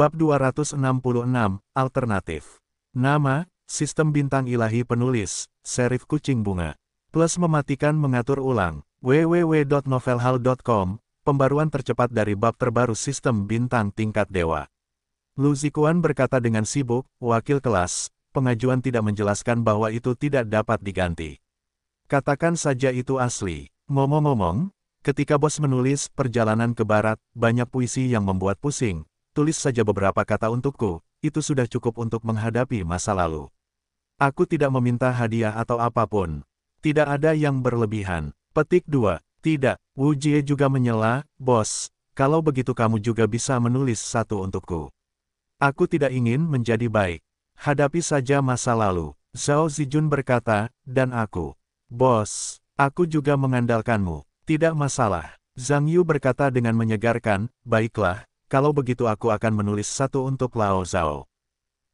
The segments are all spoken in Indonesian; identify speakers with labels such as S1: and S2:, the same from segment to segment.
S1: Bab 266, Alternatif. Nama, Sistem Bintang Ilahi Penulis, Serif Kucing Bunga. Plus mematikan mengatur ulang, www.novelhal.com, pembaruan tercepat dari bab terbaru Sistem Bintang Tingkat Dewa. Lu Zikuan berkata dengan sibuk, wakil kelas, pengajuan tidak menjelaskan bahwa itu tidak dapat diganti. Katakan saja itu asli. Ngomong-ngomong, ketika bos menulis Perjalanan ke Barat, banyak puisi yang membuat pusing, Tulis saja beberapa kata untukku, itu sudah cukup untuk menghadapi masa lalu. Aku tidak meminta hadiah atau apapun. Tidak ada yang berlebihan. Petik 2. Tidak, Wu Jie juga menyela, bos, kalau begitu kamu juga bisa menulis satu untukku. Aku tidak ingin menjadi baik. Hadapi saja masa lalu, Zhao Zijun berkata, dan aku. Bos, aku juga mengandalkanmu. Tidak masalah. Zhang Yu berkata dengan menyegarkan, baiklah, kalau begitu aku akan menulis satu untuk Lao Zhao.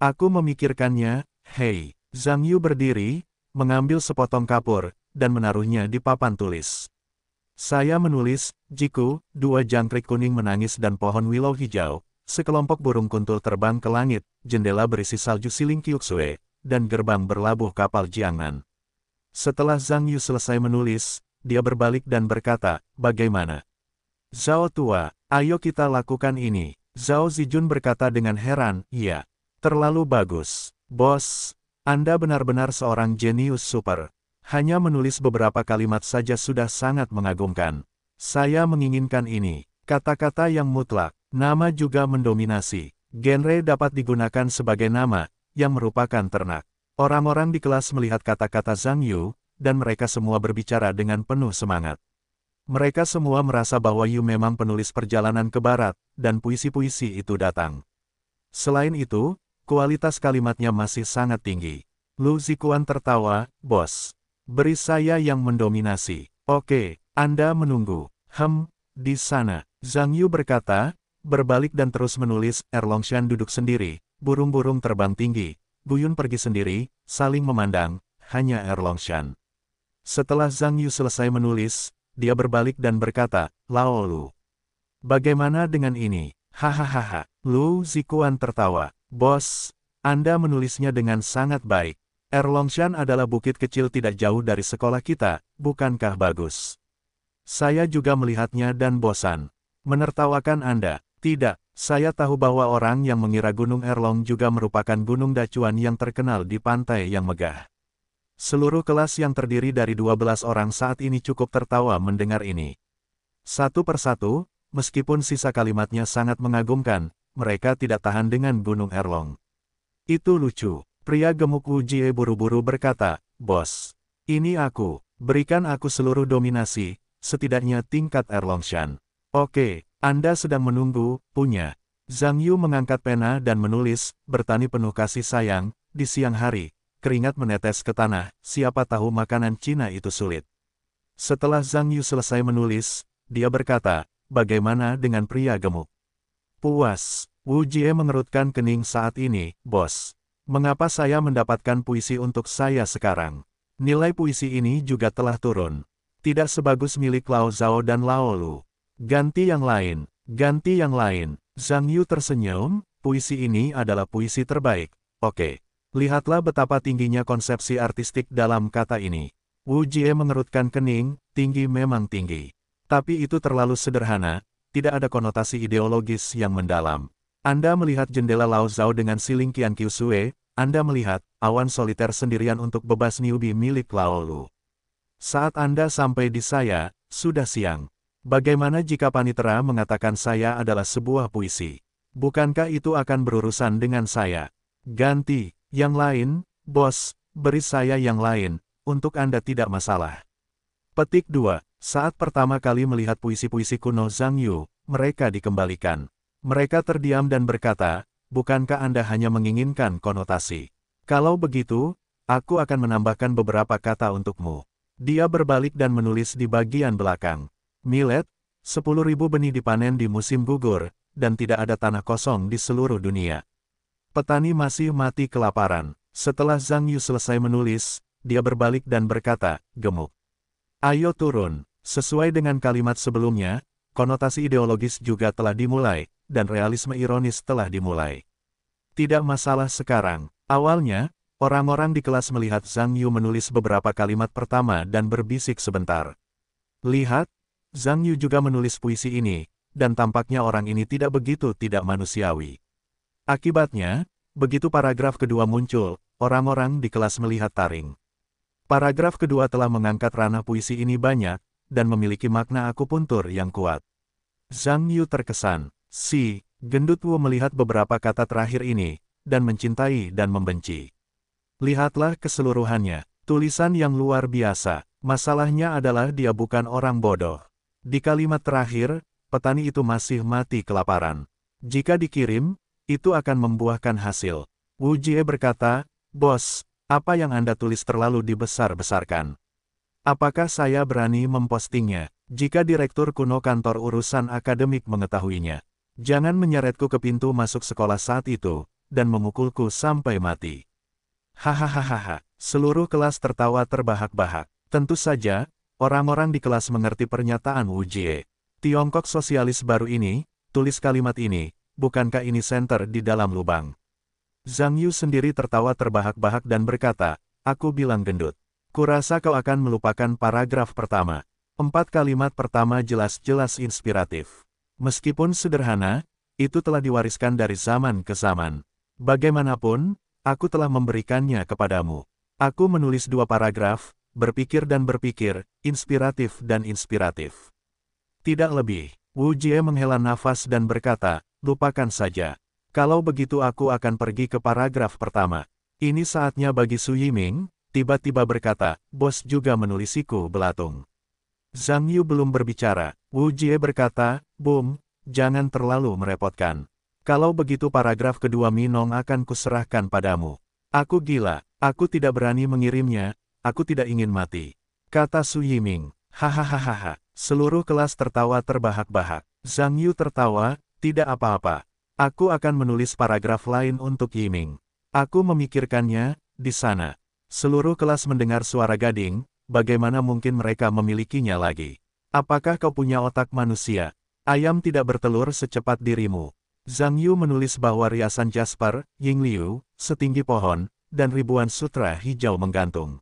S1: Aku memikirkannya, hei, Zhang Yu berdiri, mengambil sepotong kapur, dan menaruhnya di papan tulis. Saya menulis, Jiku, dua jangkrik kuning menangis dan pohon willow hijau, sekelompok burung kuntul terbang ke langit, jendela berisi salju siling kiuksue, dan gerbang berlabuh kapal Jiangnan. Setelah Zhang Yu selesai menulis, dia berbalik dan berkata, bagaimana? Zhao tua, Ayo kita lakukan ini. Zhao Zijun berkata dengan heran, iya, Terlalu bagus. Bos, Anda benar-benar seorang jenius super. Hanya menulis beberapa kalimat saja sudah sangat mengagumkan. Saya menginginkan ini. Kata-kata yang mutlak, nama juga mendominasi. Genre dapat digunakan sebagai nama, yang merupakan ternak. Orang-orang di kelas melihat kata-kata Zhang Yu, dan mereka semua berbicara dengan penuh semangat. Mereka semua merasa bahwa Yu memang penulis perjalanan ke barat, dan puisi-puisi itu datang. Selain itu, kualitas kalimatnya masih sangat tinggi. Lu Zikuan tertawa, bos. Beri saya yang mendominasi. Oke, Anda menunggu. Hem, di sana. Zhang Yu berkata, berbalik dan terus menulis, Erlongshan duduk sendiri, burung-burung terbang tinggi, Guyun pergi sendiri, saling memandang, hanya Erlongshan. Setelah Zhang Yu selesai menulis, dia berbalik dan berkata, Lao Lu. Bagaimana dengan ini? Hahaha, Lu Zikuan tertawa. Bos, Anda menulisnya dengan sangat baik. Erlongshan adalah bukit kecil tidak jauh dari sekolah kita, bukankah bagus? Saya juga melihatnya dan bosan. Menertawakan Anda, tidak, saya tahu bahwa orang yang mengira Gunung Erlong juga merupakan gunung dacuan yang terkenal di pantai yang megah. Seluruh kelas yang terdiri dari 12 orang saat ini cukup tertawa mendengar ini. Satu persatu, meskipun sisa kalimatnya sangat mengagumkan, mereka tidak tahan dengan Gunung Erlong. Itu lucu, pria gemuk Wu buru-buru berkata, Bos, ini aku, berikan aku seluruh dominasi, setidaknya tingkat Erlongshan. Oke, Anda sedang menunggu, punya. Zhang Yu mengangkat pena dan menulis, bertani penuh kasih sayang, di siang hari, Keringat menetes ke tanah, siapa tahu makanan Cina itu sulit. Setelah Zhang Yu selesai menulis, dia berkata, bagaimana dengan pria gemuk? Puas, Wu Jie mengerutkan kening saat ini, bos. Mengapa saya mendapatkan puisi untuk saya sekarang? Nilai puisi ini juga telah turun. Tidak sebagus milik Lao Zhao dan Lao Lu. Ganti yang lain, ganti yang lain. Zhang Yu tersenyum, puisi ini adalah puisi terbaik. Oke. Lihatlah betapa tingginya konsepsi artistik dalam kata ini. Wu Jie mengerutkan kening, tinggi memang tinggi. Tapi itu terlalu sederhana, tidak ada konotasi ideologis yang mendalam. Anda melihat jendela Lao Zhao dengan siling Qian Qiusue, Anda melihat awan soliter sendirian untuk bebas niubi milik Lao Lu. Saat Anda sampai di saya, sudah siang. Bagaimana jika panitera mengatakan saya adalah sebuah puisi? Bukankah itu akan berurusan dengan saya? Ganti, yang lain, bos, beri saya yang lain, untuk Anda tidak masalah. Petik 2. Saat pertama kali melihat puisi-puisi kuno Zhang Yu, mereka dikembalikan. Mereka terdiam dan berkata, bukankah Anda hanya menginginkan konotasi? Kalau begitu, aku akan menambahkan beberapa kata untukmu. Dia berbalik dan menulis di bagian belakang. Milet, 10.000 benih dipanen di musim gugur, dan tidak ada tanah kosong di seluruh dunia. Petani masih mati kelaparan. Setelah Zhang Yu selesai menulis, dia berbalik dan berkata, gemuk. Ayo turun. Sesuai dengan kalimat sebelumnya, konotasi ideologis juga telah dimulai, dan realisme ironis telah dimulai. Tidak masalah sekarang. Awalnya, orang-orang di kelas melihat Zhang Yu menulis beberapa kalimat pertama dan berbisik sebentar. Lihat, Zhang Yu juga menulis puisi ini, dan tampaknya orang ini tidak begitu tidak manusiawi. Akibatnya, begitu paragraf kedua muncul, orang-orang di kelas melihat taring. Paragraf kedua telah mengangkat ranah puisi ini banyak, dan memiliki makna akupuntur yang kuat. Zhang Yu terkesan, si, gendut Wu melihat beberapa kata terakhir ini, dan mencintai dan membenci. Lihatlah keseluruhannya, tulisan yang luar biasa, masalahnya adalah dia bukan orang bodoh. Di kalimat terakhir, petani itu masih mati kelaparan. Jika dikirim, itu akan membuahkan hasil. Wu Jie berkata, Bos, apa yang Anda tulis terlalu dibesar-besarkan. Apakah saya berani mempostingnya, jika Direktur kuno kantor urusan akademik mengetahuinya? Jangan menyeretku ke pintu masuk sekolah saat itu, dan memukulku sampai mati. Hahaha, seluruh kelas tertawa terbahak-bahak. Tentu saja, orang-orang di kelas mengerti pernyataan Wu Jie. Tiongkok sosialis baru ini, tulis kalimat ini, bukankah ini senter di dalam lubang? Zhang Yu sendiri tertawa terbahak-bahak dan berkata, aku bilang gendut. Kurasa kau akan melupakan paragraf pertama. Empat kalimat pertama jelas-jelas inspiratif. Meskipun sederhana, itu telah diwariskan dari zaman ke zaman. Bagaimanapun, aku telah memberikannya kepadamu. Aku menulis dua paragraf, berpikir dan berpikir, inspiratif dan inspiratif. Tidak lebih, Wu Jie menghela nafas dan berkata, lupakan saja. Kalau begitu aku akan pergi ke paragraf pertama. Ini saatnya bagi Su Yiming, tiba-tiba berkata, bos juga menulisiku belatung. Zhang Yu belum berbicara, Wu Jie berkata, Bum, jangan terlalu merepotkan. Kalau begitu paragraf kedua Minong akan kuserahkan padamu. Aku gila, aku tidak berani mengirimnya, aku tidak ingin mati. Kata Su Yiming, hahaha, seluruh kelas tertawa terbahak-bahak. Zhang Yu tertawa, tidak apa-apa. Aku akan menulis paragraf lain untuk Yiming. Aku memikirkannya, di sana. Seluruh kelas mendengar suara gading, bagaimana mungkin mereka memilikinya lagi? Apakah kau punya otak manusia? Ayam tidak bertelur secepat dirimu. Zhang Yu menulis bahwa riasan Jasper, Ying Liu, setinggi pohon, dan ribuan sutra hijau menggantung.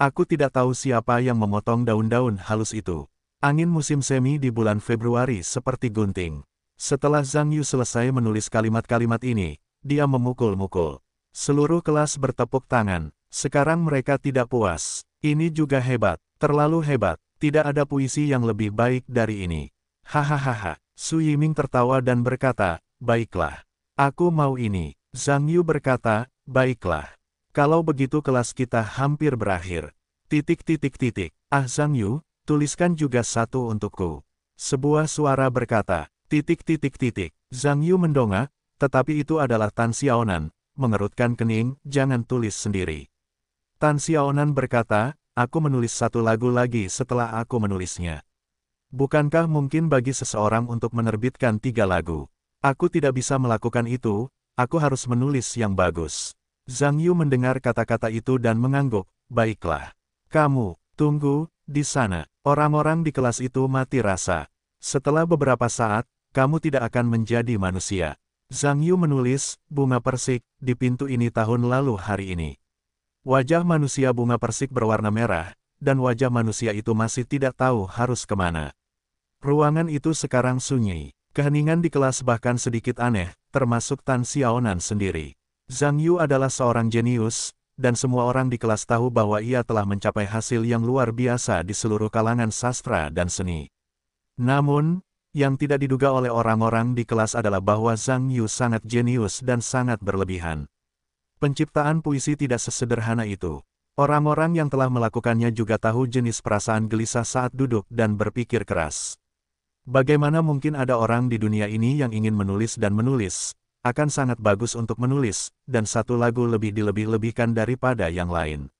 S1: Aku tidak tahu siapa yang memotong daun-daun halus itu. Angin musim semi di bulan Februari seperti gunting. Setelah Zhang Yu selesai menulis kalimat-kalimat ini, dia memukul-mukul. Seluruh kelas bertepuk tangan. Sekarang mereka tidak puas. Ini juga hebat, terlalu hebat. Tidak ada puisi yang lebih baik dari ini. Hahaha, Su Yiming tertawa dan berkata, baiklah. Aku mau ini. Zhang Yu berkata, baiklah. Kalau begitu kelas kita hampir berakhir. Titik titik titik. Ah Zhang Yu, tuliskan juga satu untukku. Sebuah suara berkata, Titik titik titik. Zhang Yu mendongak, tetapi itu adalah Tan Xiaonan, mengerutkan kening, jangan tulis sendiri. Tan Xiaonan berkata, aku menulis satu lagu lagi setelah aku menulisnya. Bukankah mungkin bagi seseorang untuk menerbitkan tiga lagu? Aku tidak bisa melakukan itu, aku harus menulis yang bagus. Zhang Yu mendengar kata-kata itu dan mengangguk, baiklah. Kamu, tunggu, di sana. Orang-orang di kelas itu mati rasa. Setelah beberapa saat, kamu tidak akan menjadi manusia. Zhang Yu menulis, bunga persik, di pintu ini tahun lalu hari ini. Wajah manusia bunga persik berwarna merah, dan wajah manusia itu masih tidak tahu harus kemana. Ruangan itu sekarang sunyi. Keheningan di kelas bahkan sedikit aneh, termasuk Tan Xiaonan sendiri. Zhang Yu adalah seorang jenius, dan semua orang di kelas tahu bahwa ia telah mencapai hasil yang luar biasa di seluruh kalangan sastra dan seni. Namun, yang tidak diduga oleh orang-orang di kelas adalah bahwa Zhang Yu sangat jenius dan sangat berlebihan. Penciptaan puisi tidak sesederhana itu. Orang-orang yang telah melakukannya juga tahu jenis perasaan gelisah saat duduk dan berpikir keras. Bagaimana mungkin ada orang di dunia ini yang ingin menulis dan menulis, akan sangat bagus untuk menulis, dan satu lagu lebih dilebih-lebihkan daripada yang lain.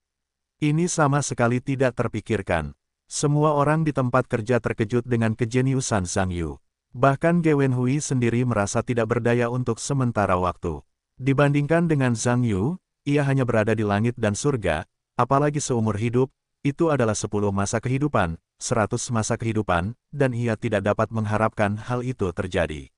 S1: Ini sama sekali tidak terpikirkan. Semua orang di tempat kerja terkejut dengan kejeniusan Zhang Yu. Bahkan Ge Hui sendiri merasa tidak berdaya untuk sementara waktu. Dibandingkan dengan Zhang Yu, ia hanya berada di langit dan surga, apalagi seumur hidup, itu adalah 10 masa kehidupan, 100 masa kehidupan, dan ia tidak dapat mengharapkan hal itu terjadi.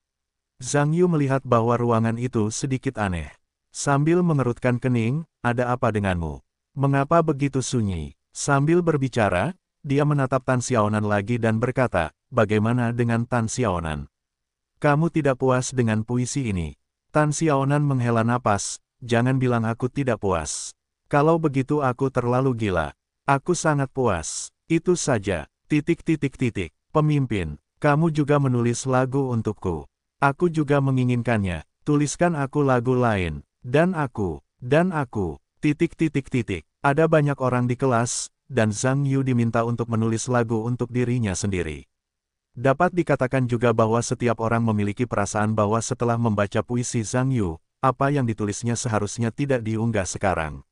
S1: Zhang Yu melihat bahwa ruangan itu sedikit aneh. Sambil mengerutkan kening, ada apa denganmu? Mengapa begitu sunyi? Sambil berbicara, dia menatap Tan Xiaonan lagi dan berkata, bagaimana dengan Tan Xiaonan? Kamu tidak puas dengan puisi ini. Tan Xiaonan menghela napas, jangan bilang aku tidak puas. Kalau begitu aku terlalu gila. Aku sangat puas. Itu saja. Titik titik titik. Pemimpin, kamu juga menulis lagu untukku. Aku juga menginginkannya. Tuliskan aku lagu lain. Dan aku. Dan aku. Titik titik titik. Ada banyak orang di kelas, dan Zhang Yu diminta untuk menulis lagu untuk dirinya sendiri. Dapat dikatakan juga bahwa setiap orang memiliki perasaan bahwa setelah membaca puisi Zhang Yu, apa yang ditulisnya seharusnya tidak diunggah sekarang.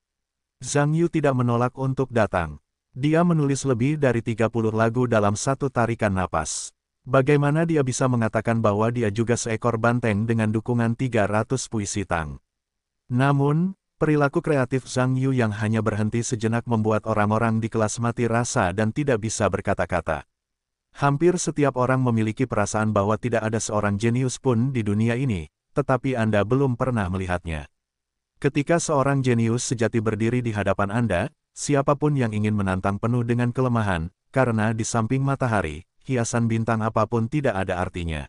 S1: Zhang Yu tidak menolak untuk datang. Dia menulis lebih dari 30 lagu dalam satu tarikan napas. Bagaimana dia bisa mengatakan bahwa dia juga seekor banteng dengan dukungan 300 puisi Tang? Namun, Perilaku kreatif Zhang Yu yang hanya berhenti sejenak membuat orang-orang di kelas mati rasa dan tidak bisa berkata-kata. Hampir setiap orang memiliki perasaan bahwa tidak ada seorang jenius pun di dunia ini, tetapi Anda belum pernah melihatnya. Ketika seorang jenius sejati berdiri di hadapan Anda, siapapun yang ingin menantang penuh dengan kelemahan, karena di samping matahari, hiasan bintang apapun tidak ada artinya.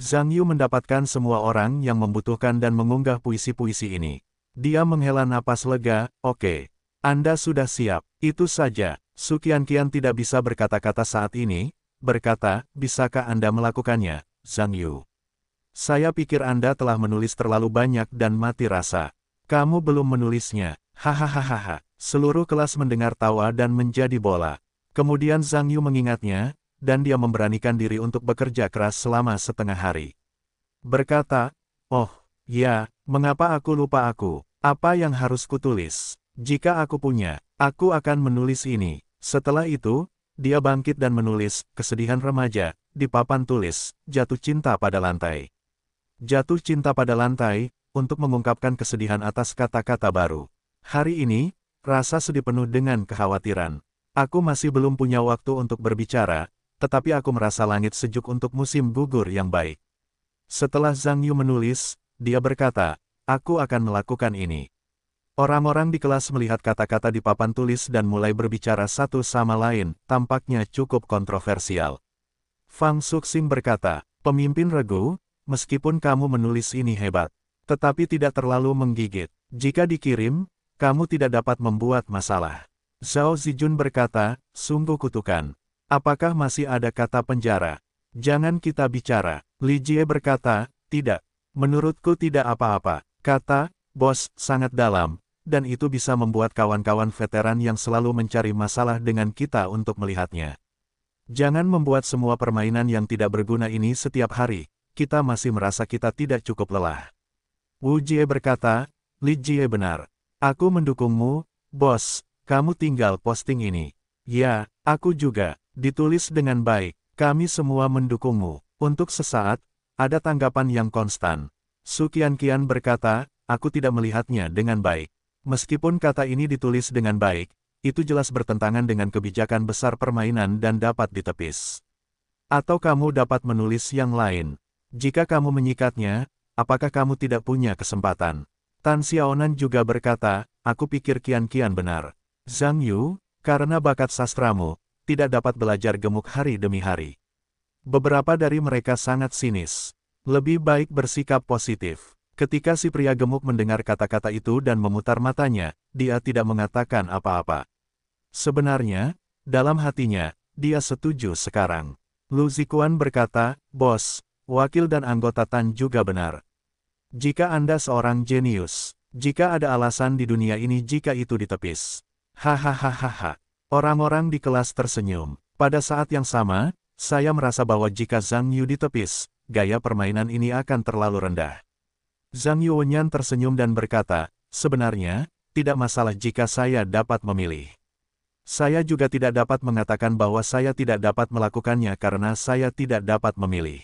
S1: Zhang Yu mendapatkan semua orang yang membutuhkan dan mengunggah puisi-puisi ini. Dia menghela napas lega, oke. Okay. Anda sudah siap, itu saja. Sukian Kian tidak bisa berkata-kata saat ini, berkata, bisakah Anda melakukannya, Zhang Yu? Saya pikir Anda telah menulis terlalu banyak dan mati rasa. Kamu belum menulisnya, hahaha. Seluruh kelas mendengar tawa dan menjadi bola. Kemudian Zhang Yu mengingatnya, dan dia memberanikan diri untuk bekerja keras selama setengah hari. Berkata, oh, ya, mengapa aku lupa aku? Apa yang harus kutulis? Jika aku punya, aku akan menulis ini. Setelah itu, dia bangkit dan menulis, kesedihan remaja, di papan tulis, jatuh cinta pada lantai. Jatuh cinta pada lantai, untuk mengungkapkan kesedihan atas kata-kata baru. Hari ini, rasa sedih penuh dengan kekhawatiran. Aku masih belum punya waktu untuk berbicara, tetapi aku merasa langit sejuk untuk musim gugur yang baik. Setelah Zhang Yu menulis, dia berkata, Aku akan melakukan ini. Orang-orang di kelas melihat kata-kata di papan tulis dan mulai berbicara satu sama lain, tampaknya cukup kontroversial. Fang Suxing berkata, Pemimpin regu, meskipun kamu menulis ini hebat, tetapi tidak terlalu menggigit. Jika dikirim, kamu tidak dapat membuat masalah. Zhao Zijun berkata, sungguh kutukan. Apakah masih ada kata penjara? Jangan kita bicara. Li Jie berkata, tidak. Menurutku tidak apa-apa. Kata, bos, sangat dalam, dan itu bisa membuat kawan-kawan veteran yang selalu mencari masalah dengan kita untuk melihatnya. Jangan membuat semua permainan yang tidak berguna ini setiap hari, kita masih merasa kita tidak cukup lelah. Wu Jie berkata, Li Jie benar. Aku mendukungmu, bos, kamu tinggal posting ini. Ya, aku juga, ditulis dengan baik, kami semua mendukungmu. Untuk sesaat, ada tanggapan yang konstan, Su Kian berkata, aku tidak melihatnya dengan baik. Meskipun kata ini ditulis dengan baik, itu jelas bertentangan dengan kebijakan besar permainan dan dapat ditepis. Atau kamu dapat menulis yang lain. Jika kamu menyikatnya, apakah kamu tidak punya kesempatan? Tan Xiaonan juga berkata, aku pikir kian-kian benar. Zhang Yu, karena bakat sastramu, tidak dapat belajar gemuk hari demi hari. Beberapa dari mereka sangat sinis. Lebih baik bersikap positif. Ketika si pria gemuk mendengar kata-kata itu dan memutar matanya, dia tidak mengatakan apa-apa. Sebenarnya, dalam hatinya, dia setuju sekarang. Lu Zikuan berkata, Bos, wakil dan anggota Tan juga benar. Jika Anda seorang jenius, jika ada alasan di dunia ini jika itu ditepis. Hahaha. Orang-orang di kelas tersenyum. Pada saat yang sama, saya merasa bahwa jika Zhang Yu ditepis, gaya permainan ini akan terlalu rendah. Zhang Yuanyan tersenyum dan berkata, sebenarnya, tidak masalah jika saya dapat memilih. Saya juga tidak dapat mengatakan bahwa saya tidak dapat melakukannya karena saya tidak dapat memilih.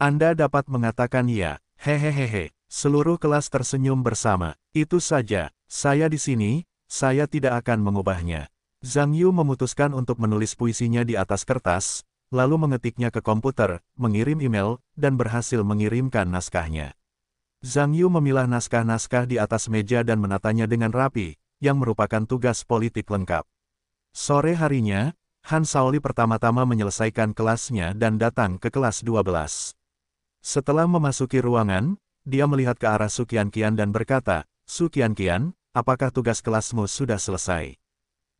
S1: Anda dapat mengatakan ya, hehehehe, seluruh kelas tersenyum bersama, itu saja, saya di sini, saya tidak akan mengubahnya. Zhang Yu memutuskan untuk menulis puisinya di atas kertas, lalu mengetiknya ke komputer, mengirim email, dan berhasil mengirimkan naskahnya. Zhang Yu memilah naskah-naskah di atas meja dan menatanya dengan rapi, yang merupakan tugas politik lengkap. Sore harinya, Han Saoli pertama-tama menyelesaikan kelasnya dan datang ke kelas 12. Setelah memasuki ruangan, dia melihat ke arah Sukian Kian dan berkata, Sukian Kian, apakah tugas kelasmu sudah selesai?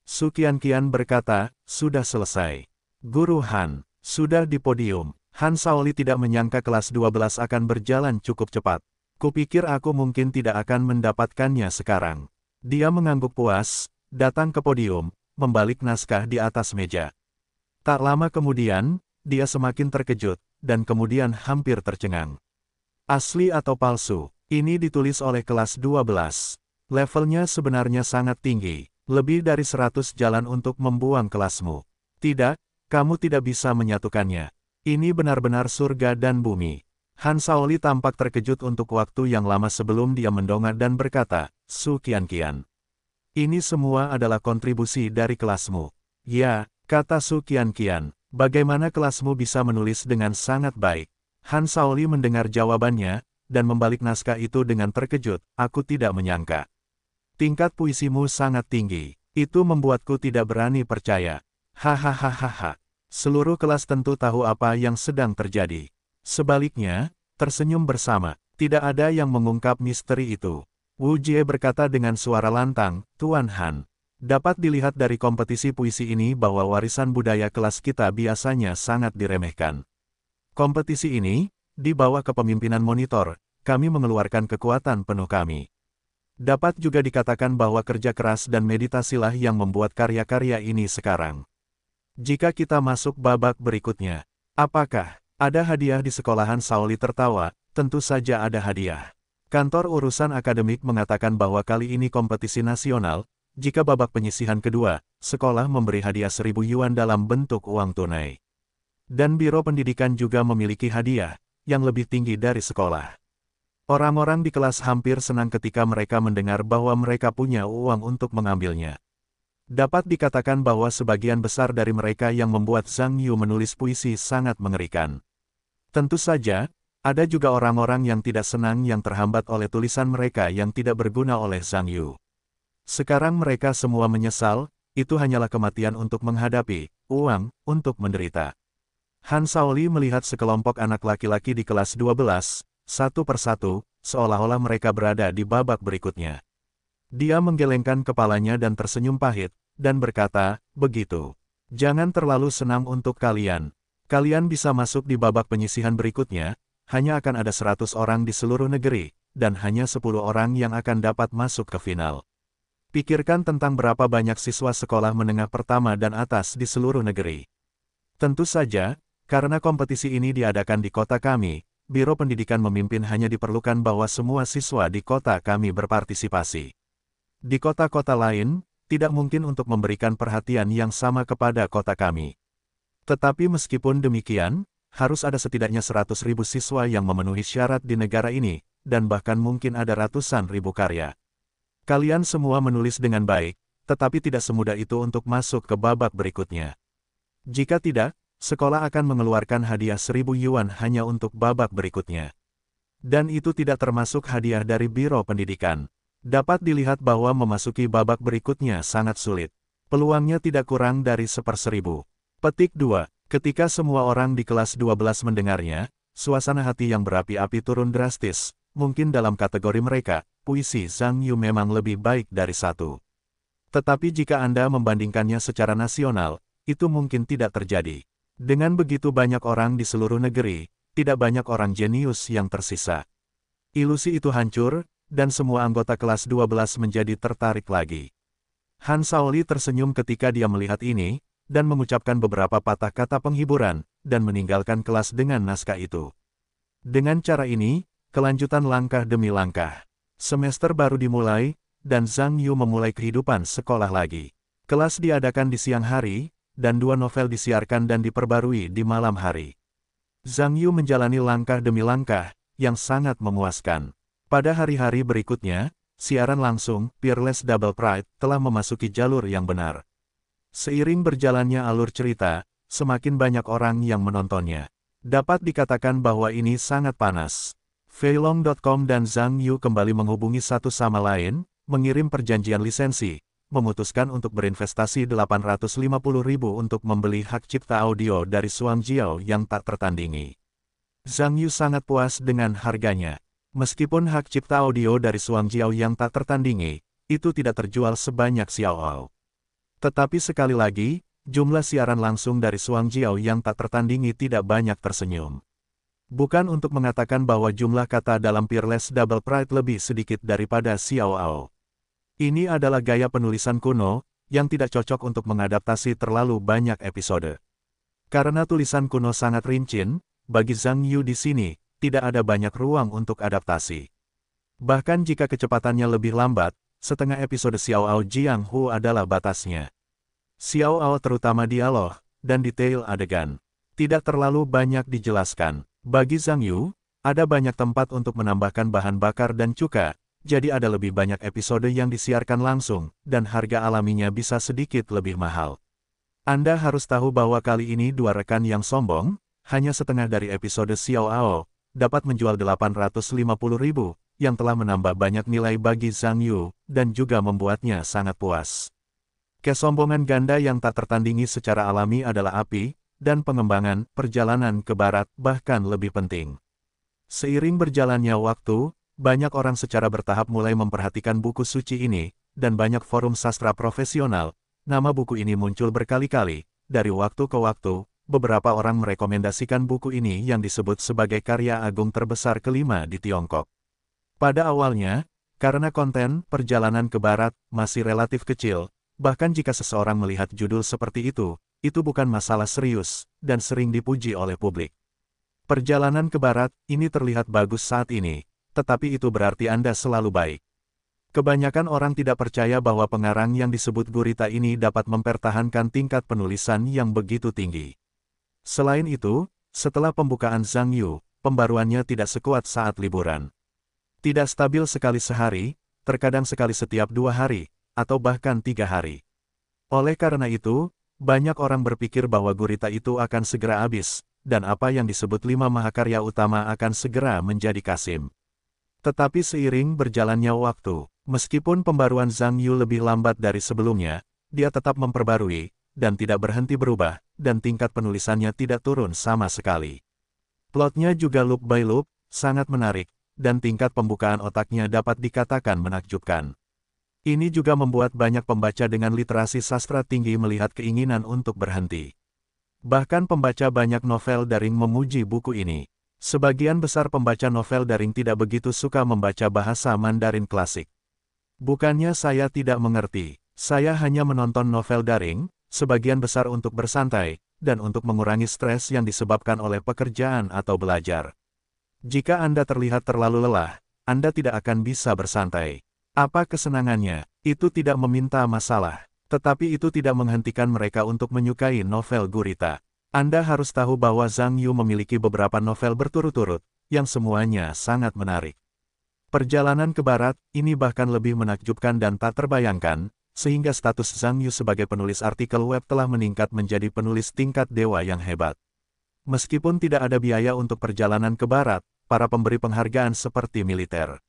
S1: Sukian Kian berkata, sudah selesai. Guru Han, sudah di podium, Han Saoli tidak menyangka kelas 12 akan berjalan cukup cepat. Kupikir aku mungkin tidak akan mendapatkannya sekarang. Dia mengangguk puas, datang ke podium, membalik naskah di atas meja. Tak lama kemudian, dia semakin terkejut, dan kemudian hampir tercengang. Asli atau palsu, ini ditulis oleh kelas 12. Levelnya sebenarnya sangat tinggi, lebih dari 100 jalan untuk membuang kelasmu. Tidak, kamu tidak bisa menyatukannya. Ini benar-benar surga dan bumi. Han Saoli tampak terkejut untuk waktu yang lama sebelum dia mendongak dan berkata, Su Kian Kian. Ini semua adalah kontribusi dari kelasmu. Ya, kata Su Kian Kian, bagaimana kelasmu bisa menulis dengan sangat baik? Han Saoli mendengar jawabannya, dan membalik naskah itu dengan terkejut, aku tidak menyangka. Tingkat puisimu sangat tinggi, itu membuatku tidak berani percaya. Hahaha, seluruh kelas tentu tahu apa yang sedang terjadi. Sebaliknya, tersenyum bersama, tidak ada yang mengungkap misteri itu. Wu Jie berkata dengan suara lantang, Tuan Han. Dapat dilihat dari kompetisi puisi ini bahwa warisan budaya kelas kita biasanya sangat diremehkan. Kompetisi ini, di bawah kepemimpinan monitor, kami mengeluarkan kekuatan penuh kami. Dapat juga dikatakan bahwa kerja keras dan meditasilah yang membuat karya-karya ini sekarang. Jika kita masuk babak berikutnya, apakah ada hadiah di sekolahan Sauli tertawa? Tentu saja ada hadiah. Kantor urusan akademik mengatakan bahwa kali ini kompetisi nasional, jika babak penyisihan kedua, sekolah memberi hadiah seribu yuan dalam bentuk uang tunai. Dan Biro Pendidikan juga memiliki hadiah, yang lebih tinggi dari sekolah. Orang-orang di kelas hampir senang ketika mereka mendengar bahwa mereka punya uang untuk mengambilnya. Dapat dikatakan bahwa sebagian besar dari mereka yang membuat Zhang Yu menulis puisi sangat mengerikan. Tentu saja, ada juga orang-orang yang tidak senang yang terhambat oleh tulisan mereka yang tidak berguna oleh Zhang Yu. Sekarang mereka semua menyesal, itu hanyalah kematian untuk menghadapi, uang, untuk menderita. Han Saoli melihat sekelompok anak laki-laki di kelas 12, satu persatu, seolah-olah mereka berada di babak berikutnya. Dia menggelengkan kepalanya dan tersenyum pahit, dan berkata, begitu. Jangan terlalu senang untuk kalian. Kalian bisa masuk di babak penyisihan berikutnya, hanya akan ada 100 orang di seluruh negeri, dan hanya 10 orang yang akan dapat masuk ke final. Pikirkan tentang berapa banyak siswa sekolah menengah pertama dan atas di seluruh negeri. Tentu saja, karena kompetisi ini diadakan di kota kami, Biro Pendidikan memimpin hanya diperlukan bahwa semua siswa di kota kami berpartisipasi. Di kota-kota lain, tidak mungkin untuk memberikan perhatian yang sama kepada kota kami. Tetapi meskipun demikian, harus ada setidaknya 100 ribu siswa yang memenuhi syarat di negara ini, dan bahkan mungkin ada ratusan ribu karya. Kalian semua menulis dengan baik, tetapi tidak semudah itu untuk masuk ke babak berikutnya. Jika tidak, sekolah akan mengeluarkan hadiah seribu yuan hanya untuk babak berikutnya. Dan itu tidak termasuk hadiah dari Biro Pendidikan. Dapat dilihat bahwa memasuki babak berikutnya sangat sulit. Peluangnya tidak kurang dari seperseribu. Petik 2. Ketika semua orang di kelas 12 mendengarnya, suasana hati yang berapi-api turun drastis. Mungkin dalam kategori mereka, puisi Zhang Yu memang lebih baik dari satu. Tetapi jika Anda membandingkannya secara nasional, itu mungkin tidak terjadi. Dengan begitu banyak orang di seluruh negeri, tidak banyak orang jenius yang tersisa. Ilusi itu hancur, dan semua anggota kelas 12 menjadi tertarik lagi. Han Saoli tersenyum ketika dia melihat ini, dan mengucapkan beberapa patah kata penghiburan, dan meninggalkan kelas dengan naskah itu. Dengan cara ini, kelanjutan langkah demi langkah. Semester baru dimulai, dan Zhang Yu memulai kehidupan sekolah lagi. Kelas diadakan di siang hari, dan dua novel disiarkan dan diperbarui di malam hari. Zhang Yu menjalani langkah demi langkah, yang sangat memuaskan. Pada hari-hari berikutnya, siaran langsung, Peerless Double Pride, telah memasuki jalur yang benar. Seiring berjalannya alur cerita, semakin banyak orang yang menontonnya. Dapat dikatakan bahwa ini sangat panas. Feilong.com dan Zhang Yu kembali menghubungi satu sama lain, mengirim perjanjian lisensi, memutuskan untuk berinvestasi 850 ribu untuk membeli hak cipta audio dari Suang Jiao yang tak tertandingi. Zhang Yu sangat puas dengan harganya. Meskipun hak cipta audio dari Suang Jiao yang tak tertandingi, itu tidak terjual sebanyak Ao. Tetapi sekali lagi, jumlah siaran langsung dari Suang Jiao yang tak tertandingi tidak banyak tersenyum. Bukan untuk mengatakan bahwa jumlah kata dalam Peerless Double Pride lebih sedikit daripada Ao. Ini adalah gaya penulisan kuno, yang tidak cocok untuk mengadaptasi terlalu banyak episode. Karena tulisan kuno sangat rincin, bagi Zhang Yu di sini, tidak ada banyak ruang untuk adaptasi. Bahkan jika kecepatannya lebih lambat, setengah episode Xiao Ao Jiang Hu adalah batasnya. Xiao Ao terutama dialog, dan detail adegan. Tidak terlalu banyak dijelaskan. Bagi Zhang Yu, ada banyak tempat untuk menambahkan bahan bakar dan cuka, jadi ada lebih banyak episode yang disiarkan langsung, dan harga alaminya bisa sedikit lebih mahal. Anda harus tahu bahwa kali ini dua rekan yang sombong, hanya setengah dari episode Xiao Ao, dapat menjual 850 ribu, yang telah menambah banyak nilai bagi Zhang Yu, dan juga membuatnya sangat puas. Kesombongan ganda yang tak tertandingi secara alami adalah api, dan pengembangan perjalanan ke barat bahkan lebih penting. Seiring berjalannya waktu, banyak orang secara bertahap mulai memperhatikan buku suci ini, dan banyak forum sastra profesional, nama buku ini muncul berkali-kali, dari waktu ke waktu, beberapa orang merekomendasikan buku ini yang disebut sebagai karya agung terbesar kelima di Tiongkok. Pada awalnya, karena konten perjalanan ke barat masih relatif kecil, bahkan jika seseorang melihat judul seperti itu, itu bukan masalah serius, dan sering dipuji oleh publik. Perjalanan ke barat, ini terlihat bagus saat ini, tetapi itu berarti Anda selalu baik. Kebanyakan orang tidak percaya bahwa pengarang yang disebut Gurita ini dapat mempertahankan tingkat penulisan yang begitu tinggi. Selain itu, setelah pembukaan Zhang Yu, pembaruannya tidak sekuat saat liburan. Tidak stabil sekali sehari, terkadang sekali setiap dua hari, atau bahkan tiga hari. Oleh karena itu, banyak orang berpikir bahwa gurita itu akan segera habis, dan apa yang disebut lima mahakarya utama akan segera menjadi kasim. Tetapi seiring berjalannya waktu, meskipun pembaruan Zhang Yu lebih lambat dari sebelumnya, dia tetap memperbarui, dan tidak berhenti berubah, dan tingkat penulisannya tidak turun sama sekali. Plotnya juga loop by loop, sangat menarik, dan tingkat pembukaan otaknya dapat dikatakan menakjubkan. Ini juga membuat banyak pembaca dengan literasi sastra tinggi melihat keinginan untuk berhenti. Bahkan pembaca banyak novel daring memuji buku ini. Sebagian besar pembaca novel daring tidak begitu suka membaca bahasa Mandarin klasik. Bukannya saya tidak mengerti, saya hanya menonton novel daring, sebagian besar untuk bersantai, dan untuk mengurangi stres yang disebabkan oleh pekerjaan atau belajar. Jika Anda terlihat terlalu lelah, Anda tidak akan bisa bersantai. Apa kesenangannya? Itu tidak meminta masalah. Tetapi itu tidak menghentikan mereka untuk menyukai novel gurita. Anda harus tahu bahwa Zhang Yu memiliki beberapa novel berturut-turut, yang semuanya sangat menarik. Perjalanan ke barat, ini bahkan lebih menakjubkan dan tak terbayangkan, sehingga status Zhang Yu sebagai penulis artikel web telah meningkat menjadi penulis tingkat dewa yang hebat. Meskipun tidak ada biaya untuk perjalanan ke barat, para pemberi penghargaan seperti militer.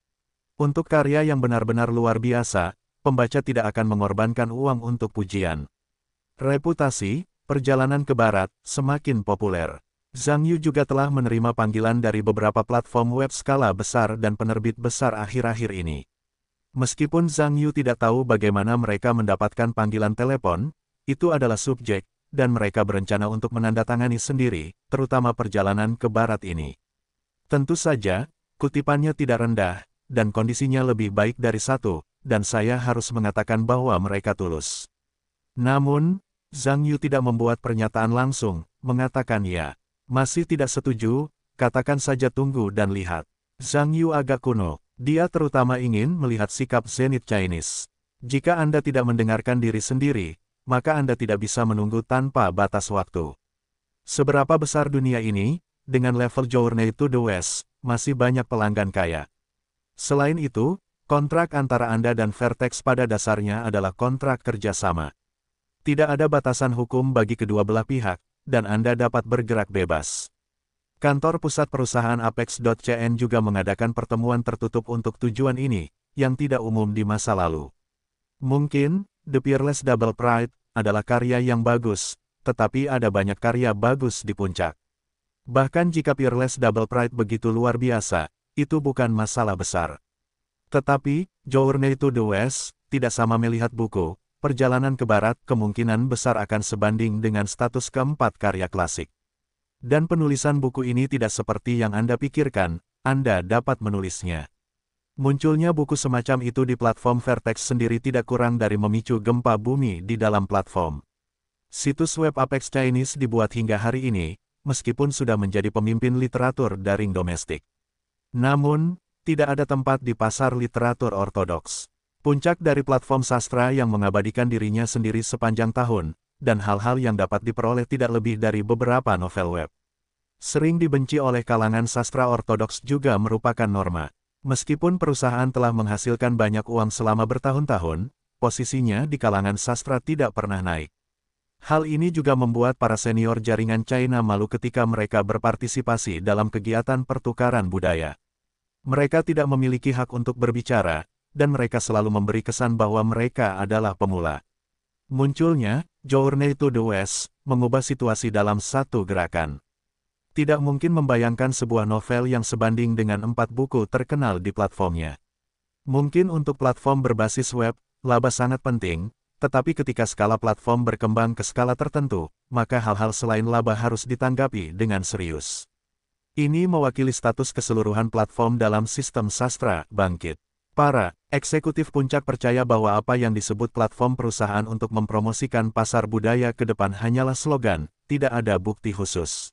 S1: Untuk karya yang benar-benar luar biasa, pembaca tidak akan mengorbankan uang untuk pujian. Reputasi, perjalanan ke barat, semakin populer. Zhang Yu juga telah menerima panggilan dari beberapa platform web skala besar dan penerbit besar akhir-akhir ini. Meskipun Zhang Yu tidak tahu bagaimana mereka mendapatkan panggilan telepon, itu adalah subjek, dan mereka berencana untuk menandatangani sendiri, terutama perjalanan ke barat ini. Tentu saja, kutipannya tidak rendah, dan kondisinya lebih baik dari satu, dan saya harus mengatakan bahwa mereka tulus. Namun, Zhang Yu tidak membuat pernyataan langsung, mengatakan ya. Masih tidak setuju, katakan saja tunggu dan lihat. Zhang Yu agak kuno, dia terutama ingin melihat sikap Zenith Chinese. Jika Anda tidak mendengarkan diri sendiri, maka Anda tidak bisa menunggu tanpa batas waktu. Seberapa besar dunia ini, dengan level Journey to the West, masih banyak pelanggan kaya. Selain itu, kontrak antara Anda dan Vertex pada dasarnya adalah kontrak kerjasama. Tidak ada batasan hukum bagi kedua belah pihak, dan Anda dapat bergerak bebas. Kantor pusat perusahaan Apex.cn juga mengadakan pertemuan tertutup untuk tujuan ini, yang tidak umum di masa lalu. Mungkin, The Peerless Double Pride adalah karya yang bagus, tetapi ada banyak karya bagus di puncak. Bahkan jika Peerless Double Pride begitu luar biasa, itu bukan masalah besar. Tetapi, Journey to the West, tidak sama melihat buku, perjalanan ke barat kemungkinan besar akan sebanding dengan status keempat karya klasik. Dan penulisan buku ini tidak seperti yang Anda pikirkan, Anda dapat menulisnya. Munculnya buku semacam itu di platform Vertex sendiri tidak kurang dari memicu gempa bumi di dalam platform. Situs web Apex Chinese dibuat hingga hari ini, meskipun sudah menjadi pemimpin literatur daring domestik. Namun, tidak ada tempat di pasar literatur ortodoks. Puncak dari platform sastra yang mengabadikan dirinya sendiri sepanjang tahun, dan hal-hal yang dapat diperoleh tidak lebih dari beberapa novel web. Sering dibenci oleh kalangan sastra ortodoks juga merupakan norma. Meskipun perusahaan telah menghasilkan banyak uang selama bertahun-tahun, posisinya di kalangan sastra tidak pernah naik. Hal ini juga membuat para senior jaringan China malu ketika mereka berpartisipasi dalam kegiatan pertukaran budaya. Mereka tidak memiliki hak untuk berbicara, dan mereka selalu memberi kesan bahwa mereka adalah pemula. Munculnya, Journey to the West, mengubah situasi dalam satu gerakan. Tidak mungkin membayangkan sebuah novel yang sebanding dengan empat buku terkenal di platformnya. Mungkin untuk platform berbasis web, laba sangat penting, tetapi ketika skala platform berkembang ke skala tertentu, maka hal-hal selain laba harus ditanggapi dengan serius. Ini mewakili status keseluruhan platform dalam sistem sastra bangkit. Para eksekutif puncak percaya bahwa apa yang disebut platform perusahaan untuk mempromosikan pasar budaya ke depan hanyalah slogan, tidak ada bukti khusus.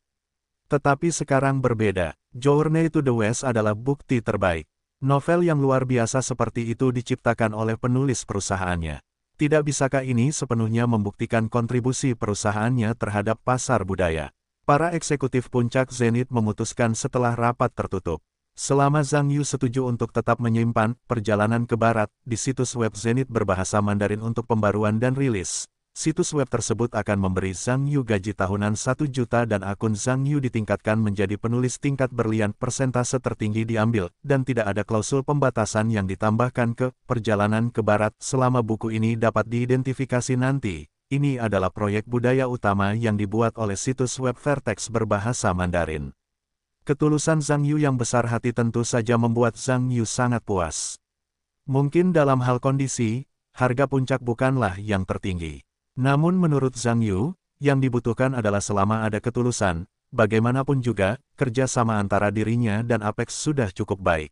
S1: Tetapi sekarang berbeda, Journey to the West adalah bukti terbaik. Novel yang luar biasa seperti itu diciptakan oleh penulis perusahaannya. Tidak bisakah ini sepenuhnya membuktikan kontribusi perusahaannya terhadap pasar budaya? Para eksekutif puncak Zenit memutuskan setelah rapat tertutup. Selama Zhang Yu setuju untuk tetap menyimpan perjalanan ke barat di situs web Zenith berbahasa Mandarin untuk pembaruan dan rilis, situs web tersebut akan memberi Zhang Yu gaji tahunan 1 juta dan akun Zhang Yu ditingkatkan menjadi penulis tingkat berlian persentase tertinggi diambil, dan tidak ada klausul pembatasan yang ditambahkan ke perjalanan ke barat selama buku ini dapat diidentifikasi nanti. Ini adalah proyek budaya utama yang dibuat oleh situs web Vertex berbahasa Mandarin. Ketulusan Zhang Yu yang besar hati tentu saja membuat Zhang Yu sangat puas. Mungkin dalam hal kondisi, harga puncak bukanlah yang tertinggi. Namun menurut Zhang Yu, yang dibutuhkan adalah selama ada ketulusan, bagaimanapun juga, kerja sama antara dirinya dan Apex sudah cukup baik.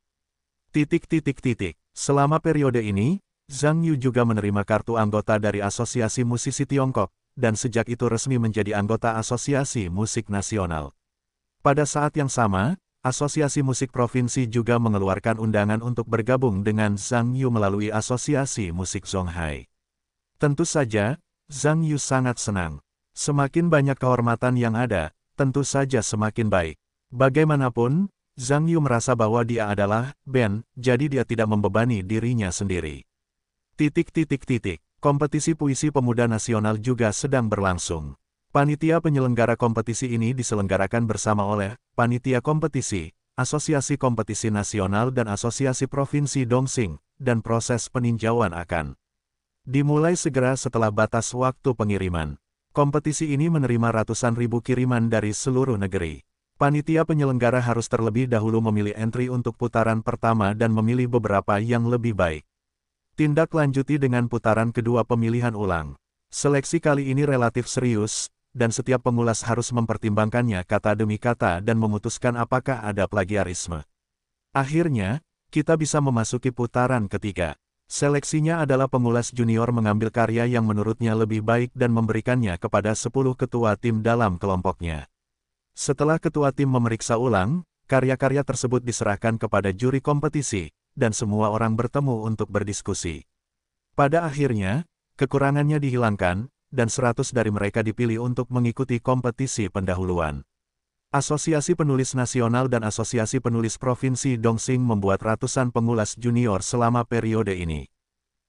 S1: Titik titik titik. Selama periode ini, Zhang Yu juga menerima kartu anggota dari Asosiasi Musisi Tiongkok, dan sejak itu resmi menjadi anggota Asosiasi Musik Nasional. Pada saat yang sama, Asosiasi Musik Provinsi juga mengeluarkan undangan untuk bergabung dengan Zhang Yu melalui Asosiasi Musik Zhonghai. Tentu saja, Zhang Yu sangat senang. Semakin banyak kehormatan yang ada, tentu saja semakin baik. Bagaimanapun, Zhang Yu merasa bahwa dia adalah Ben, jadi dia tidak membebani dirinya sendiri. Titik titik titik, kompetisi puisi pemuda nasional juga sedang berlangsung. Panitia penyelenggara kompetisi ini diselenggarakan bersama oleh Panitia Kompetisi, Asosiasi Kompetisi Nasional dan Asosiasi Provinsi Dongsing, dan proses peninjauan akan dimulai segera setelah batas waktu pengiriman. Kompetisi ini menerima ratusan ribu kiriman dari seluruh negeri. Panitia penyelenggara harus terlebih dahulu memilih entry untuk putaran pertama dan memilih beberapa yang lebih baik. Tindak lanjuti dengan putaran kedua pemilihan ulang. Seleksi kali ini relatif serius, dan setiap pengulas harus mempertimbangkannya kata demi kata dan memutuskan apakah ada plagiarisme. Akhirnya, kita bisa memasuki putaran ketiga. Seleksinya adalah pengulas junior mengambil karya yang menurutnya lebih baik dan memberikannya kepada 10 ketua tim dalam kelompoknya. Setelah ketua tim memeriksa ulang, karya-karya tersebut diserahkan kepada juri kompetisi, dan semua orang bertemu untuk berdiskusi. Pada akhirnya, kekurangannya dihilangkan, dan 100 dari mereka dipilih untuk mengikuti kompetisi pendahuluan. Asosiasi Penulis Nasional dan Asosiasi Penulis Provinsi Dongxing membuat ratusan pengulas junior selama periode ini.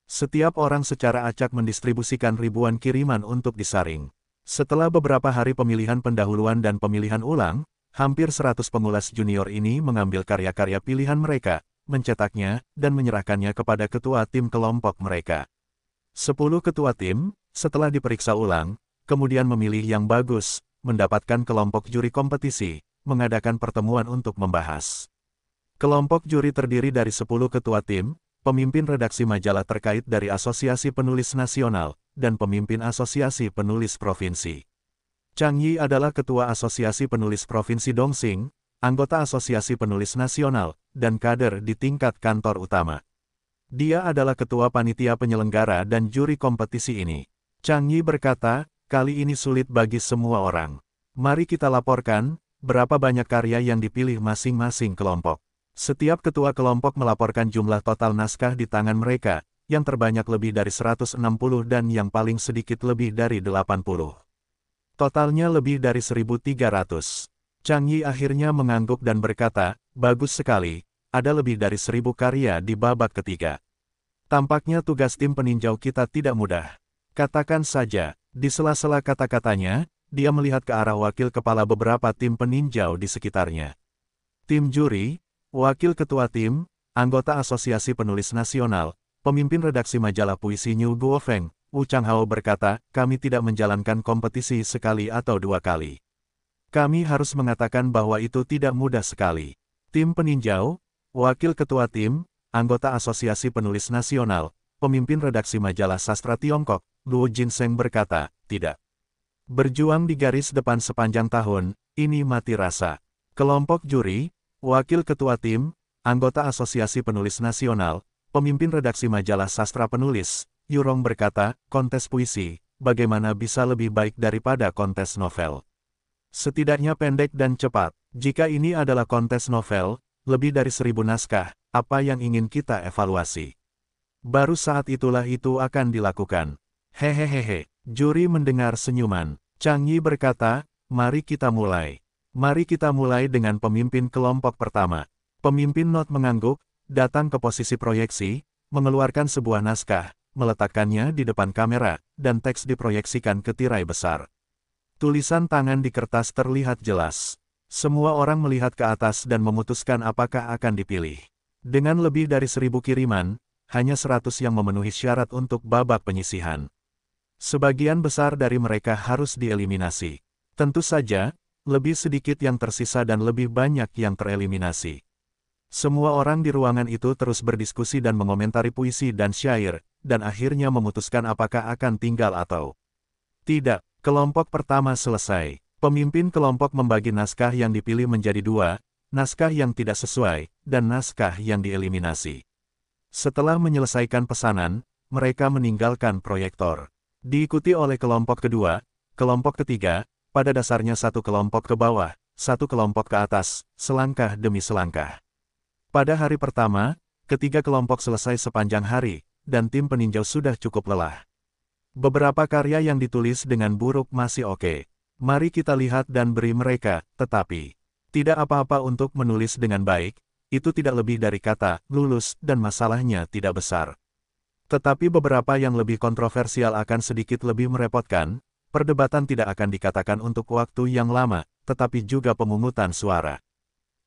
S1: Setiap orang secara acak mendistribusikan ribuan kiriman untuk disaring. Setelah beberapa hari pemilihan pendahuluan dan pemilihan ulang, hampir 100 pengulas junior ini mengambil karya-karya pilihan mereka, mencetaknya, dan menyerahkannya kepada ketua tim kelompok mereka. 10 ketua tim, setelah diperiksa ulang, kemudian memilih yang bagus, mendapatkan kelompok juri kompetisi, mengadakan pertemuan untuk membahas. Kelompok juri terdiri dari 10 ketua tim, pemimpin redaksi majalah terkait dari Asosiasi Penulis Nasional, dan pemimpin Asosiasi Penulis Provinsi. Chang Yi adalah Ketua Asosiasi Penulis Provinsi Dongxing, anggota Asosiasi Penulis Nasional, dan kader di tingkat kantor utama. Dia adalah ketua panitia penyelenggara dan juri kompetisi ini. Chang Yi berkata, kali ini sulit bagi semua orang. Mari kita laporkan, berapa banyak karya yang dipilih masing-masing kelompok. Setiap ketua kelompok melaporkan jumlah total naskah di tangan mereka, yang terbanyak lebih dari 160 dan yang paling sedikit lebih dari 80. Totalnya lebih dari 1.300. Chang Yi akhirnya mengangguk dan berkata, bagus sekali, ada lebih dari 1.000 karya di babak ketiga. Tampaknya tugas tim peninjau kita tidak mudah. Katakan saja, di sela-sela kata-katanya, dia melihat ke arah wakil kepala beberapa tim peninjau di sekitarnya. Tim juri, wakil ketua tim, anggota Asosiasi Penulis Nasional, pemimpin redaksi majalah puisi New Guofeng, Wu Changhao berkata, kami tidak menjalankan kompetisi sekali atau dua kali. Kami harus mengatakan bahwa itu tidak mudah sekali. Tim peninjau, wakil ketua tim, anggota Asosiasi Penulis Nasional, pemimpin redaksi majalah sastra Tiongkok, Luo Jinseng berkata, tidak. Berjuang di garis depan sepanjang tahun, ini mati rasa. Kelompok juri, wakil ketua tim, anggota Asosiasi Penulis Nasional, pemimpin redaksi majalah sastra penulis, Yurong berkata, kontes puisi, bagaimana bisa lebih baik daripada kontes novel. Setidaknya pendek dan cepat, jika ini adalah kontes novel, lebih dari seribu naskah, apa yang ingin kita evaluasi. Baru saat itulah itu akan dilakukan. Hehehehe, juri mendengar senyuman. Chang Yi berkata, mari kita mulai. Mari kita mulai dengan pemimpin kelompok pertama. Pemimpin Not mengangguk, datang ke posisi proyeksi, mengeluarkan sebuah naskah, meletakkannya di depan kamera, dan teks diproyeksikan ke tirai besar. Tulisan tangan di kertas terlihat jelas. Semua orang melihat ke atas dan memutuskan apakah akan dipilih. Dengan lebih dari seribu kiriman, hanya seratus yang memenuhi syarat untuk babak penyisihan. Sebagian besar dari mereka harus dieliminasi. Tentu saja, lebih sedikit yang tersisa dan lebih banyak yang tereliminasi. Semua orang di ruangan itu terus berdiskusi dan mengomentari puisi dan syair, dan akhirnya memutuskan apakah akan tinggal atau tidak. Kelompok pertama selesai. Pemimpin kelompok membagi naskah yang dipilih menjadi dua, naskah yang tidak sesuai, dan naskah yang dieliminasi. Setelah menyelesaikan pesanan, mereka meninggalkan proyektor. Diikuti oleh kelompok kedua, kelompok ketiga, pada dasarnya satu kelompok ke bawah, satu kelompok ke atas, selangkah demi selangkah. Pada hari pertama, ketiga kelompok selesai sepanjang hari, dan tim peninjau sudah cukup lelah. Beberapa karya yang ditulis dengan buruk masih oke. Okay. Mari kita lihat dan beri mereka, tetapi tidak apa-apa untuk menulis dengan baik, itu tidak lebih dari kata lulus dan masalahnya tidak besar. Tetapi beberapa yang lebih kontroversial akan sedikit lebih merepotkan, perdebatan tidak akan dikatakan untuk waktu yang lama, tetapi juga pemungutan suara.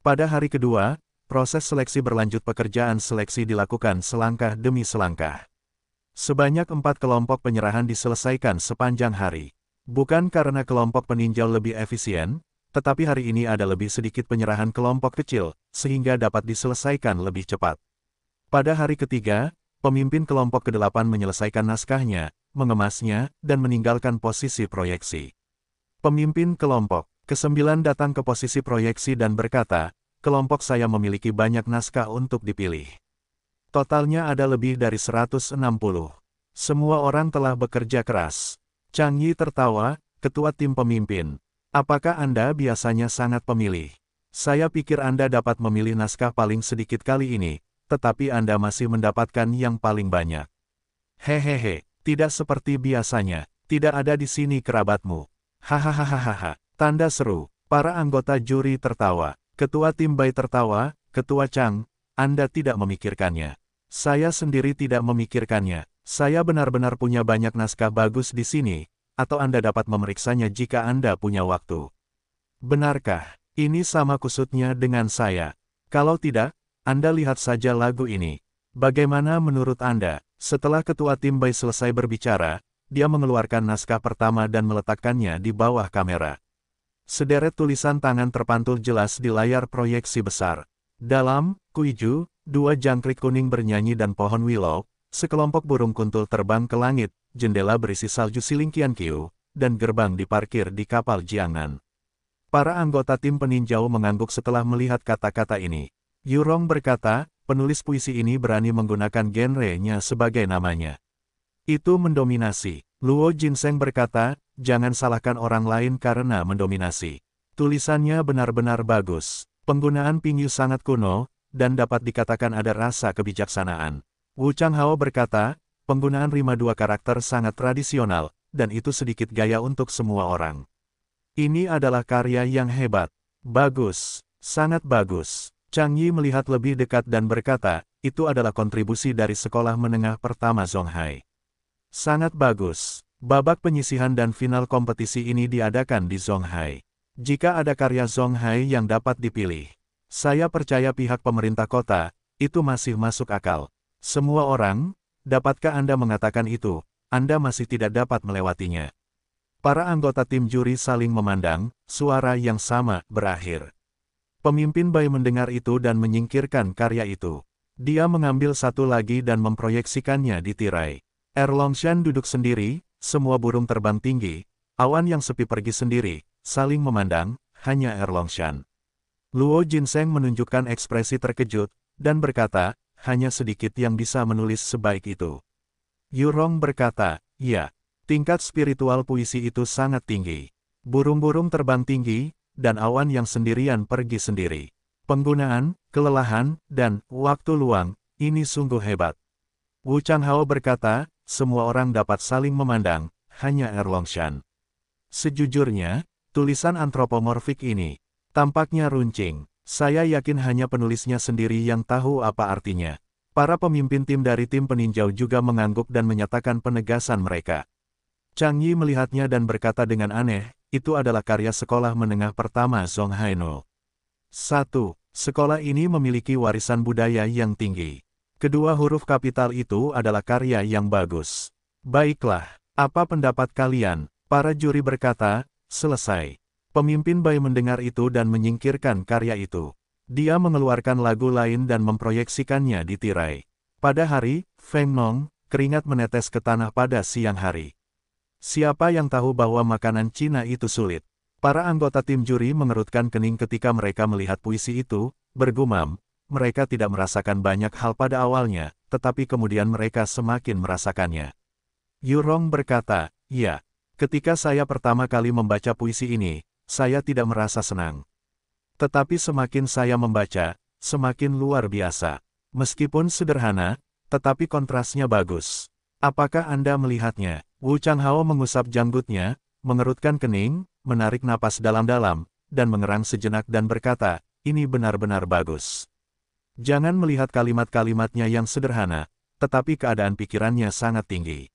S1: Pada hari kedua, proses seleksi berlanjut pekerjaan seleksi dilakukan selangkah demi selangkah. Sebanyak empat kelompok penyerahan diselesaikan sepanjang hari. Bukan karena kelompok peninjau lebih efisien, tetapi hari ini ada lebih sedikit penyerahan kelompok kecil, sehingga dapat diselesaikan lebih cepat. Pada hari ketiga, pemimpin kelompok ke-8 menyelesaikan naskahnya, mengemasnya, dan meninggalkan posisi proyeksi. Pemimpin kelompok ke-9 datang ke posisi proyeksi dan berkata, kelompok saya memiliki banyak naskah untuk dipilih. Totalnya ada lebih dari 160. Semua orang telah bekerja keras. Chang Yi tertawa, ketua tim pemimpin. Apakah Anda biasanya sangat pemilih? Saya pikir Anda dapat memilih naskah paling sedikit kali ini, tetapi Anda masih mendapatkan yang paling banyak. Hehehe, tidak seperti biasanya, tidak ada di sini kerabatmu. Hahaha, tanda seru, para anggota juri tertawa. Ketua tim bay tertawa, Ketua Chang, Anda tidak memikirkannya. Saya sendiri tidak memikirkannya. Saya benar-benar punya banyak naskah bagus di sini, atau Anda dapat memeriksanya jika Anda punya waktu. Benarkah, ini sama kusutnya dengan saya? Kalau tidak, anda lihat saja lagu ini. Bagaimana menurut Anda? Setelah ketua tim Bay selesai berbicara, dia mengeluarkan naskah pertama dan meletakkannya di bawah kamera. Sederet tulisan tangan terpantul jelas di layar proyeksi besar. Dalam, kuiju, dua jangkrik kuning bernyanyi dan pohon willow, sekelompok burung kuntul terbang ke langit, jendela berisi salju silingkian kiu, dan gerbang diparkir di kapal Jiangan. Para anggota tim peninjau mengangguk setelah melihat kata-kata ini. Yurong berkata, penulis puisi ini berani menggunakan genre-nya sebagai namanya. Itu mendominasi. Luo Jinseng berkata, jangan salahkan orang lain karena mendominasi. Tulisannya benar-benar bagus. Penggunaan pingyu sangat kuno, dan dapat dikatakan ada rasa kebijaksanaan. Wu Changhao berkata, penggunaan rima dua karakter sangat tradisional, dan itu sedikit gaya untuk semua orang. Ini adalah karya yang hebat. Bagus. Sangat bagus. Chang Yi melihat lebih dekat dan berkata, itu adalah kontribusi dari sekolah menengah pertama Zhonghai. Sangat bagus. Babak penyisihan dan final kompetisi ini diadakan di Zhonghai. Jika ada karya Zhonghai yang dapat dipilih, saya percaya pihak pemerintah kota, itu masih masuk akal. Semua orang, dapatkah Anda mengatakan itu, Anda masih tidak dapat melewatinya. Para anggota tim juri saling memandang, suara yang sama, berakhir. Pemimpin Bai mendengar itu dan menyingkirkan karya itu. Dia mengambil satu lagi dan memproyeksikannya di tirai. Erlongshan duduk sendiri, semua burung terbang tinggi, awan yang sepi pergi sendiri, saling memandang, hanya Erlongshan. Luo Jinseng menunjukkan ekspresi terkejut, dan berkata, hanya sedikit yang bisa menulis sebaik itu. Yurong berkata, ya, tingkat spiritual puisi itu sangat tinggi. Burung-burung terbang tinggi, dan Awan yang sendirian pergi sendiri. Penggunaan, kelelahan, dan waktu luang, ini sungguh hebat. Wu Hao berkata, semua orang dapat saling memandang, hanya Erlongshan. Sejujurnya, tulisan antropomorfik ini, tampaknya runcing. Saya yakin hanya penulisnya sendiri yang tahu apa artinya. Para pemimpin tim dari tim peninjau juga mengangguk dan menyatakan penegasan mereka. Chang Yi melihatnya dan berkata dengan aneh, itu adalah karya sekolah menengah pertama Zhong Hainul. 1. Sekolah ini memiliki warisan budaya yang tinggi. Kedua huruf kapital itu adalah karya yang bagus. Baiklah, apa pendapat kalian? Para juri berkata, selesai. Pemimpin Bai mendengar itu dan menyingkirkan karya itu. Dia mengeluarkan lagu lain dan memproyeksikannya di tirai. Pada hari, Feng Nong, keringat menetes ke tanah pada siang hari. Siapa yang tahu bahwa makanan Cina itu sulit? Para anggota tim juri mengerutkan kening ketika mereka melihat puisi itu, bergumam, mereka tidak merasakan banyak hal pada awalnya, tetapi kemudian mereka semakin merasakannya. Yurong berkata, ya, ketika saya pertama kali membaca puisi ini, saya tidak merasa senang. Tetapi semakin saya membaca, semakin luar biasa. Meskipun sederhana, tetapi kontrasnya bagus. Apakah Anda melihatnya? Wu Changhao mengusap janggutnya, mengerutkan kening, menarik napas dalam-dalam, dan mengerang sejenak dan berkata, ini benar-benar bagus. Jangan melihat kalimat-kalimatnya yang sederhana, tetapi keadaan pikirannya sangat tinggi.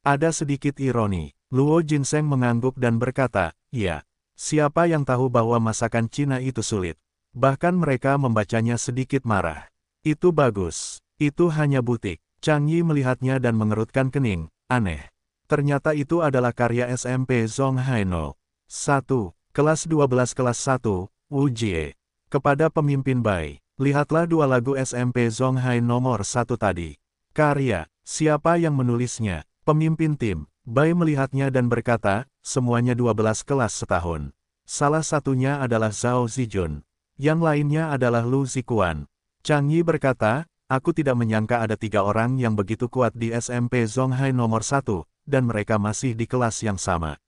S1: Ada sedikit ironi, Luo Jinseng mengangguk dan berkata, ya, siapa yang tahu bahwa masakan Cina itu sulit. Bahkan mereka membacanya sedikit marah. Itu bagus, itu hanya butik. Chang Yi melihatnya dan mengerutkan kening, aneh. Ternyata itu adalah karya SMP Zhong Haino. 1. Kelas 12 Kelas 1, Wujie. Kepada pemimpin Bai, lihatlah dua lagu SMP Zhong Hai nomor 1 tadi. Karya, siapa yang menulisnya? Pemimpin tim, Bai melihatnya dan berkata, semuanya 12 kelas setahun. Salah satunya adalah Zhao Zijun. Yang lainnya adalah Lu Zikuan. Chang Yi berkata, aku tidak menyangka ada tiga orang yang begitu kuat di SMP Hai nomor 1, dan mereka masih di kelas yang sama.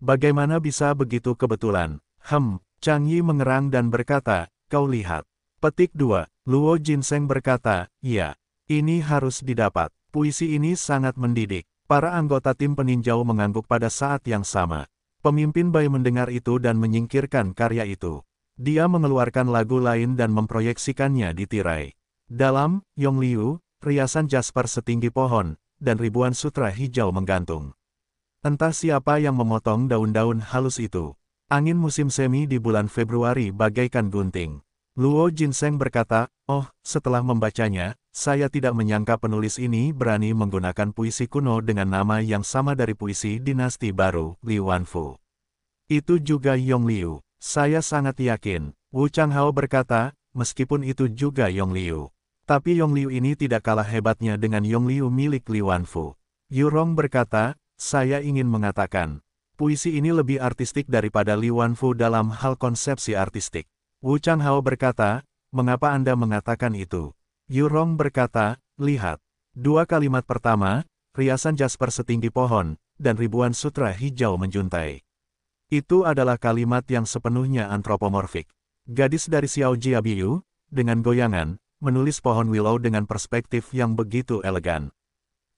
S1: Bagaimana bisa begitu kebetulan? Hem, Chang Yi mengerang dan berkata, kau lihat. Petik 2, Luo Jinseng berkata, "Ya, ini harus didapat. Puisi ini sangat mendidik. Para anggota tim peninjau mengangguk pada saat yang sama. Pemimpin Bai mendengar itu dan menyingkirkan karya itu. Dia mengeluarkan lagu lain dan memproyeksikannya di tirai. Dalam, Yong Liu, riasan Jasper setinggi pohon, dan ribuan sutra hijau menggantung. Entah siapa yang memotong daun-daun halus itu. Angin musim semi di bulan Februari bagaikan gunting. Luo Jinseng berkata, Oh, setelah membacanya, saya tidak menyangka penulis ini berani menggunakan puisi kuno dengan nama yang sama dari puisi dinasti baru, Li Wanfu. Itu juga Yong Liu. Saya sangat yakin, Wu Changhao berkata, meskipun itu juga Yong Liu. Tapi Yong Liu ini tidak kalah hebatnya dengan Yong Liu milik Li Wanfu. Yurong berkata, saya ingin mengatakan, puisi ini lebih artistik daripada Li Wanfu dalam hal konsepsi artistik. Wu Hao berkata, mengapa Anda mengatakan itu? Yurong berkata, lihat. Dua kalimat pertama, riasan jasper setinggi pohon, dan ribuan sutra hijau menjuntai. Itu adalah kalimat yang sepenuhnya antropomorfik. Gadis dari Xiao Jiabiu, dengan goyangan, menulis pohon willow dengan perspektif yang begitu elegan.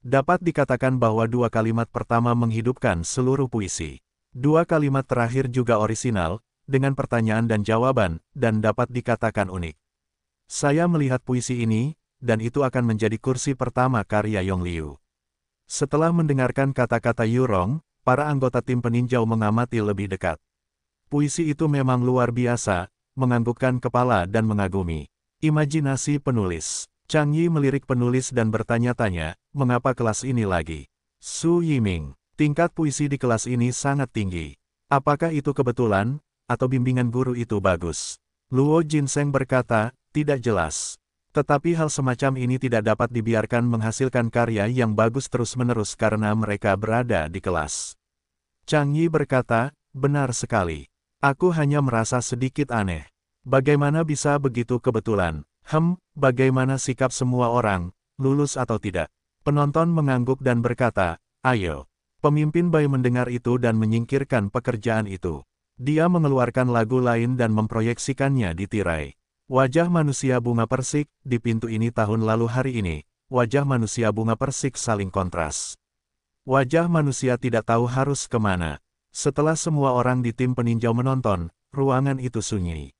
S1: Dapat dikatakan bahwa dua kalimat pertama menghidupkan seluruh puisi. Dua kalimat terakhir juga orisinal, dengan pertanyaan dan jawaban, dan dapat dikatakan unik. Saya melihat puisi ini, dan itu akan menjadi kursi pertama karya Yong Liu. Setelah mendengarkan kata-kata Yurong, para anggota tim peninjau mengamati lebih dekat. Puisi itu memang luar biasa, menganggukkan kepala dan mengagumi. Imajinasi penulis. Chang Yi melirik penulis dan bertanya-tanya, mengapa kelas ini lagi? Su Yiming, tingkat puisi di kelas ini sangat tinggi. Apakah itu kebetulan, atau bimbingan guru itu bagus? Luo Jinseng berkata, tidak jelas. Tetapi hal semacam ini tidak dapat dibiarkan menghasilkan karya yang bagus terus-menerus karena mereka berada di kelas. Chang Yi berkata, benar sekali. Aku hanya merasa sedikit aneh. Bagaimana bisa begitu kebetulan? Hem, bagaimana sikap semua orang, lulus atau tidak? Penonton mengangguk dan berkata, ayo. Pemimpin Bai mendengar itu dan menyingkirkan pekerjaan itu. Dia mengeluarkan lagu lain dan memproyeksikannya di tirai. Wajah manusia bunga persik, di pintu ini tahun lalu hari ini, wajah manusia bunga persik saling kontras. Wajah manusia tidak tahu harus kemana. Setelah semua orang di tim peninjau menonton, ruangan itu sunyi.